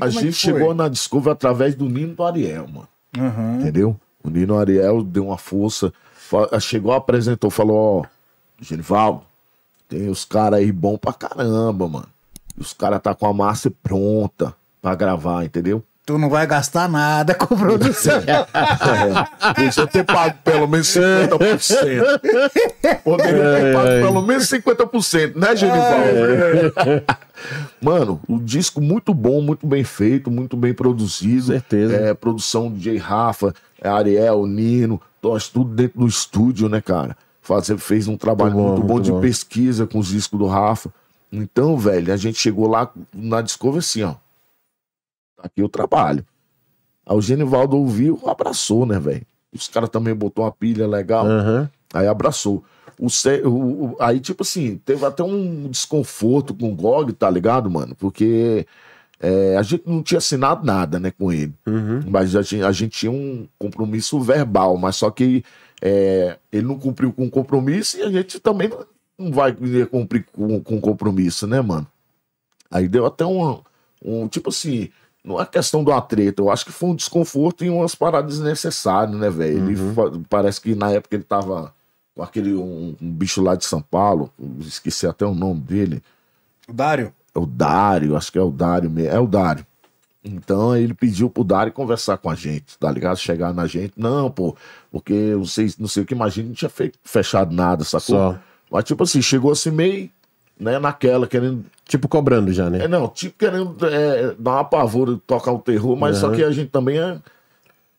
A é gente chegou na Discovery através do Nino do Ariel, mano. Uhum. Entendeu? O Nino Ariel deu uma força. Chegou, apresentou, falou: Ó, Genivaldo, tem os caras aí bom pra caramba, mano. Os caras tá com a massa pronta pra gravar, entendeu? tu não vai gastar nada com produção. Podia é. ter pago pelo menos 50%. Poderia ter pago é. pelo menos 50%, né, Genival? É. Mano, o um disco muito bom, muito bem feito, muito bem produzido. Certeza. É, produção de J. Rafa, Ariel, Nino, nós tudo dentro do estúdio, né, cara? Fazer, fez um trabalho muito bom, muito bom muito de bom. pesquisa com os discos do Rafa. Então, velho, a gente chegou lá na Discovery assim, ó Tá aqui o trabalho. Aí o Genivaldo ouviu, abraçou, né, velho? Os caras também botou uma pilha legal. Uhum. Aí abraçou. O, o, aí, tipo assim, teve até um desconforto com o GOG, tá ligado, mano? Porque é, a gente não tinha assinado nada, né, com ele. Uhum. Mas a gente, a gente, tinha um compromisso verbal, mas só que é, ele não cumpriu com o compromisso e a gente também não vai cumprir com o com compromisso, né, mano? Aí deu até um, um tipo assim, não é questão do atrito, eu acho que foi um desconforto e umas paradas desnecessárias, né, velho? Uhum. Ele parece que na época ele tava com aquele um, um, bicho lá de São Paulo, esqueci até o nome dele. O Dário? É o Dário, acho que é o Dário mesmo. É o Dário. Então ele pediu pro Dário conversar com a gente, tá ligado? Chegar na gente. Não, pô, porque não sei, não sei o que imagina, não tinha fechado nada, sacou? Só. Mas tipo assim, chegou assim meio né, naquela, querendo. Tipo cobrando já, né? É, não, tipo querendo é, dar uma pavor, tocar o terror, mas uhum. só que a gente também é.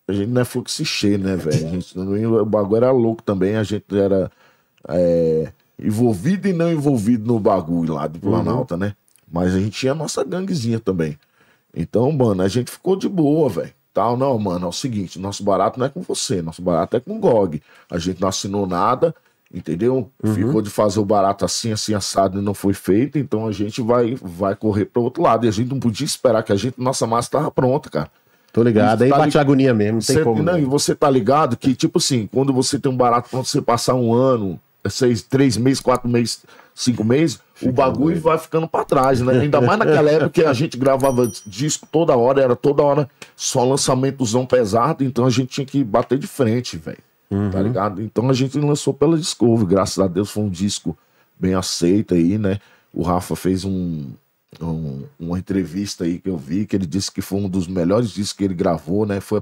A gente não é fluxo cheio, né, velho? A gente, o bagulho era louco também, a gente era é, envolvido e não envolvido no bagulho lá do uhum. Planalto, uhum. né? Mas a gente tinha a nossa ganguezinha também. Então, mano, a gente ficou de boa, velho. Tal, não, mano, é o seguinte, nosso barato não é com você, nosso barato é com o GOG. A gente não assinou nada, entendeu? Uhum. Ficou de fazer o barato assim, assim, assado e não foi feito, então a gente vai, vai correr para outro lado. E a gente não podia esperar que a gente, nossa massa estava pronta, cara. Tô ligado, aí tá bate agonia mesmo, não tem como. Não, né? E você tá ligado que, tipo assim, quando você tem um barato pronto, você passar um ano, seis, três meses, quatro meses, cinco meses, Fica o bagulho bem. vai ficando para trás, né? Ainda mais naquela época que a gente gravava disco toda hora, era toda hora só lançamentozão pesado, então a gente tinha que bater de frente, velho. Tá uhum. tá ligado? Então a gente lançou pela Discovery, graças a Deus foi um disco bem aceito aí, né? O Rafa fez um, um, uma entrevista aí que eu vi, que ele disse que foi um dos melhores discos que ele gravou, né? Foi